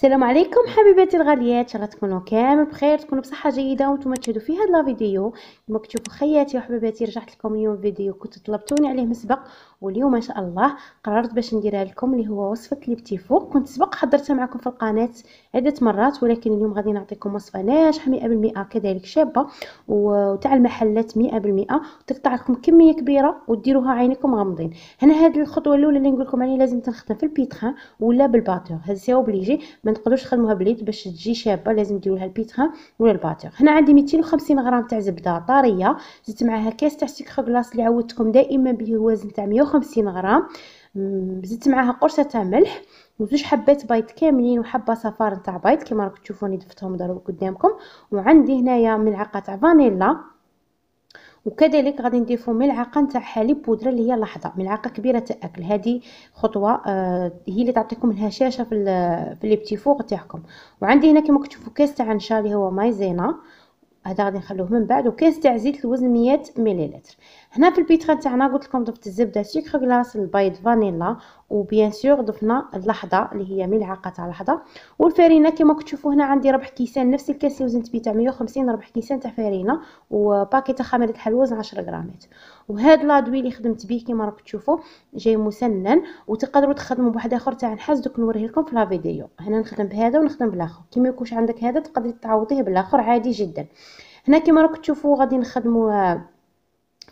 السلام عليكم حبيباتي الغاليات ان تكونوا كامل بخير تكونوا بصحه جيده وانتم تشاهدوا في هذا الفيديو كما كتشوفوا خياتي وحبيباتي رجعت لكم اليوم فيديو كنت طلبتوني عليه من سبق واليوم ان شاء الله قررت باش نديرها لكم اللي هو وصفه الابتيفو كنت سبق حضرتها معكم في القناه عده مرات ولكن اليوم غادي نعطيكم وصفه ناجحه 100% كذلك شابه وتاع المحلات 100% تقطع لكم كميه كبيره وديروها عينكم غامضين هنا هذه الخطوه الاولى اللي نقول لكم عليها لازم تنخدم في البيتخان ولا بالباتور هزيها وبليجي ما نقدروش نخدموها بليد باش تجي شابه لازم ديروا لها البيتخان ولا الباتور هنا عندي 250 غرام تاع زبده طريه زدت معاها كاس تاع سكر كلاص اللي عودتكم دائما به وزن تاع 150 150 غرام زدت معاها قرصه تاع ملح وزوج حبات بيض كاملين وحبه صفار تاع بيض كما راكم تشوفوني ضفتهم ضروري قدامكم وعندي هنايا ملعقه تاع فانيلا وكذلك غادي نضيفو ملعقه تاع حليب بودره اللي هي لحظه ملعقه كبيره تاع اكل هذه خطوه آه هي اللي تعطيكم الهشاشه في في لي بتي فوق تاعكم وعندي هنا كما تشوفوا كاس تاع نشا اللي هو مايزينا هذا غادي نخلوه من بعد وكاس تاع زيت الوزن 100 مليلتر هنا في البيتخا تاعنا قلت لكم ضفت الزبده سكر كلاص البيض فانيلا وبيان سور ضفنا اللحظه اللي هي ملعقه تاع لحظه والفرينه كما كتشوفوا هنا عندي ربح كيسان نفس الكاس اللي وزنت بيه تاع 150 ربح كيسان تاع فرينه وباكي تاع خميره الحلوى وزن 10 غرامات وهذا لادوي اللي خدمت به كما راكم تشوفوا جاي مسنن وتقدروا تخدموا بواحد اخر تاع نحاس دوك نوريه لكم في لا فيديو هنا نخدم بهذا ونخدم بالاخر كما يكونش عندك هذا تقدري تعوضيه بالاخر عادي جدا هنا كما راكم تشوفوا غادي نخدموا آه،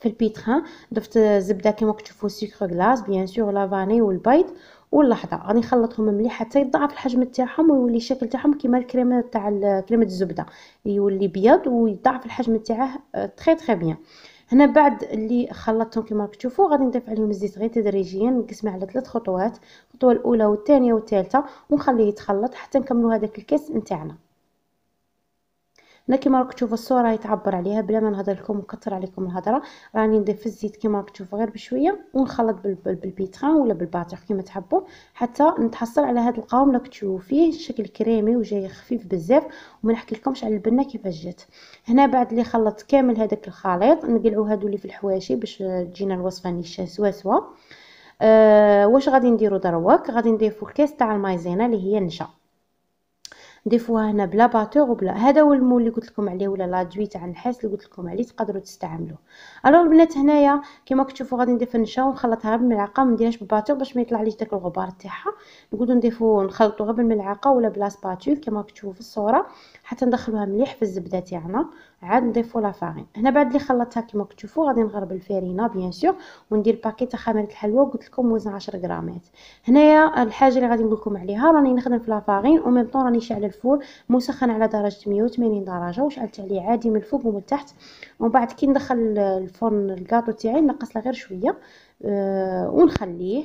في البيتخان ضفت زبده كما كتشوفوا سكر غلاس بيان سور لافاني والبيض واللحظه راني نخلطهم مليح حتى يضعف الحجم تاعهم ويولي الشكل تاعهم كيما الكريمه تاع كريمه الزبده يولي بيض ويضاعف الحجم تاعه آه، تري تري بيان هنا بعد اللي خلطتهم كما تشوفوا غادي نضيف عليهم الزيت غير تدريجيا نقسمه على ثلاث خطوات الخطوه الاولى والثانيه والثالثه ونخليه يتخلط حتى نكملوا هذاك الكاس نتاعنا كيما راك تشوفوا الصوره يتعبر عليها بلا ما نهضر لكم ونكثر عليكم الهضره راني نضيف الزيت كيما راك تشوفوا غير بشويه ونخلط بالبيتران ولا بالباتيغ كيما تحبوا حتى نتحصل على هذا القوام راك تشوفوا فيه الشكل كريمي وجاي خفيف بزاف وما نحكي لكمش على البنه كيفاش جات هنا بعد اللي خلطت كامل هذاك الخليط نقلعوا هادو اللي في الحواشي باش تجينا الوصفه نيشان سوا سوا أه واش غادي نديرو دروك غادي نضيفو كاس تاع المايزينا اللي هي نشا دي فوا هنا بلا باتور وبلا هذا هو المول اللي قلت لكم عليه ولا لادوي تاع النحاس اللي قلت لكم عليه تقدروا تستعملوه الو البنات هنايا كما كتشوفوا غادي ندير فنشه ونخلطها غير بالملعقه ما نديرهاش بالباتور باش ما يطلع ليش داك الغبار تاعها نقولوا نضيفوا نخلطوا غير بالملعقه ولا بلا سباتول كما كتشوفوا في الصوره حتى ندخلوها مليح في الزبده تاعنا عاد نضيفوا لا فارين هنا بعد اللي خلطتها كما كتشوفوا غادي نغرب الفارينه بيان سور وندير باكي تاع خميره الحلوى قلت لكم وزن 10 غرامات هنايا الحاجه اللي غادي نقول لكم عليها راني نخدم في لا فارين ميم طون راني شاعله الفول مسخن على درجه 180 درجه وشعلت عليه عادي من الفوق ومن التحت ومن بعد كي ندخل الفرن الكاطو تاعي نقص غير شويه أه ونخليه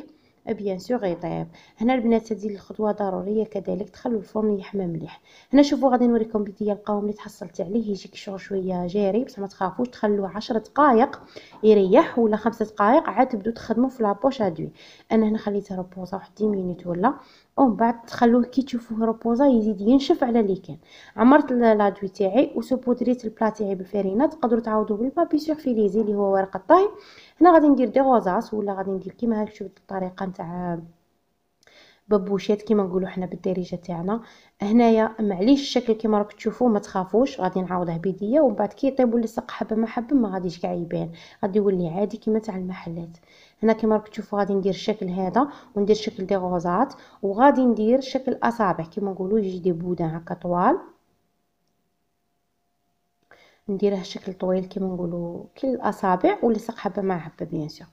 بيان سور يطيب هنا البنات هذه الخطوه ضروريه كذلك تخلوا الفرن يحمى مليح هنا شوفوا غادي نوريكم بديا القوام اللي تحصلت عليه يجيك شغل شويه جاري بصح ما تخافوش تخلوه 10 دقائق يريح ولا 5 دقائق عاد تبداو تخدموا في لابوش ادوي انا هنا خليته ربوزا واحد 10 مينيت ولا ومن بعد تخلوه كي تشوفوه ربوزا يزيد ينشف على اللي كان عمرت لادوي تاعي وسوبودريت البلا تاعي بالفرينه تقدروا تعاودوا بالبابي سيرفيليزي اللي هو ورق الطهي هنا غادي ندير دي غوزاس ولا غادي ندير كيما هاك شفت الطريقه تاع ببوشات كيما نقولوا حنا بالدارجه تاعنا هنايا معليش الشكل كيما راك تشوفوا ما تخافوش غادي نعاوضه بيديه ومن بعد كي يطيب اللصق حبه ما حبه ما غاديش كاع يبان غادي يولي عادي كيما تاع المحلات هنا كيما راك تشوفوا غادي ندير الشكل هذا وندير شكل دي غوزات وغادي ندير شكل اصابع كيما نقولوا يجي دي بودان هكا طوال نديره شكل طويل كيما نقولوا كل الاصابع واللصق حبه ما حبه بيان سور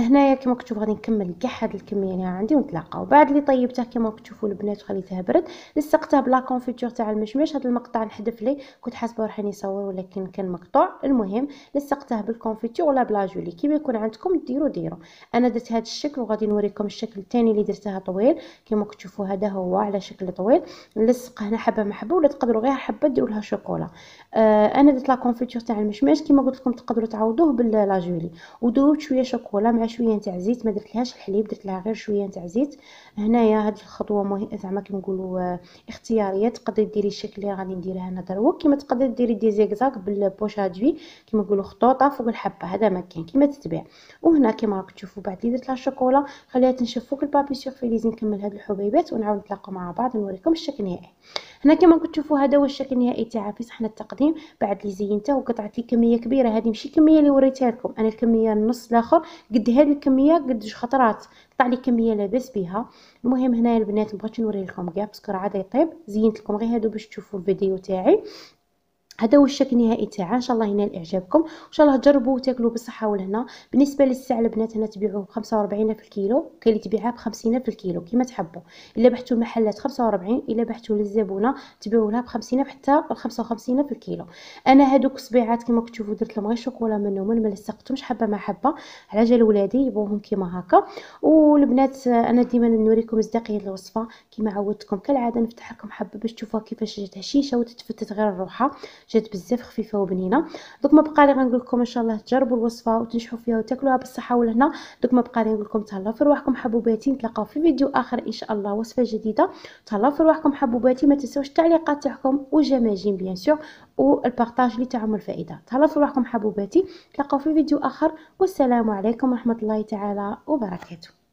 هنايا كما كتشوف غادي نكمل كاع هاد الكميه اللي عندي ونتلاقاو بعد اللي طيبته كما كتشوفوا البنات وخليته برد لصقته بلا كونفيتور تاع المشمش هاد المقطع نحذف ليه كنت حاسبه روحي نصور ولكن كان مقطوع المهم لصقته بالكونفيتور ولا بلا جولي كيما يكون عندكم ديروا ديروا انا درت هذا الشكل وغادي نوريكم الشكل الثاني اللي درتها طويل كما كتشوفوا هذا هو على شكل طويل نلصق هنا حبه محبه ولا تقدروا غير حبه ديروا لها شوكولا آه انا درت لا كونفيتور تاع المشمش كما قلت لكم تقدروا تعوضوه باللا جولي ودوبت شويه شوكولا مع شويه نتاع زيت ما درتلهاش الحليب درت لها غير شويه نتاع زيت هنايا هذه الخطوه مه... زعما نقولوا آه، اختياريه تقدري ديري الشكل اللي غادي نديرها انا دروك كيما تقدري ديري دي زيكزاك بالبوشا دوي كيما نقولوا خطوطه فوق الحبه هذا ما كاين كيما تتبع وهنا كيما راكم تشوفوا بعد اللي درت لها الشوكولا خليها تنشف فوق البابي سيرفيليز نكمل هاد الحبيبات ونعاود نتلاقاو مع بعض نوريكم الشكل النهائي هنا كيما راكم تشوفوا هذا هو الشكل النهائي تاعها في صحن التقديم بعد اللي زينته وقطعت لي كميه كبيره هذه ماشي كميه اللي وريتها لكم انا الكميه النص الاخر قد هذه الكميه قد خطرات طلع لي كميه لاباس بها المهم هنايا البنات مبغيتش نوري لكم كاع باسكو راه عاد يطيب زينت لكم غير هادو باش تشوفوا الفيديو تاعي هذا هو الشكل النهائي تاعها ان شاء الله ينال اعجابكم ان شاء الله تجربوه وتاكلوه بالصحه والهنا بالنسبه للساعه البنات هنا تبيعوه ب 45 في الكيلو كاين اللي تبيعها ب 50 في الكيلو كيما تحبوا الا بحثتوا المحلات 45 الا بحثتوا للزبونه تبيعوا لها ب 50 حتى ب 55 في الكيلو انا هذوك الصبيعات كما كتشوفوا درت لهم غير شوكولا منهم ما لصقتهمش حبه ما حبه على جال ولادي يبغوهم كيما هكا والبنات انا ديما نوريكم مصداقيه الوصفه كيما عودتكم كالعاده نفتح لكم حبه باش تشوفوها كيفاش جات هشيشه وتتفتت غير الروحه جات بزاف خفيفه وبنينه دوك ما بقى لي غنقول لكم ان شاء الله تجربوا الوصفه وتنجحوا فيها وتاكلوها بالصحه والهنا دوك ما بقى لي نقول لكم تهلاو في رواحكم حبوباتي نتلاقاو في فيديو اخر ان شاء الله وصفه جديده تهلاو في رواحكم حبوباتي ما تنساوش التعليقات تاعكم وجماجين بيان سور والبارطاج اللي تاعهم الفائده تهلاو في رواحكم حبوباتي نتلاقاو في فيديو اخر والسلام عليكم ورحمه الله تعالى وبركاته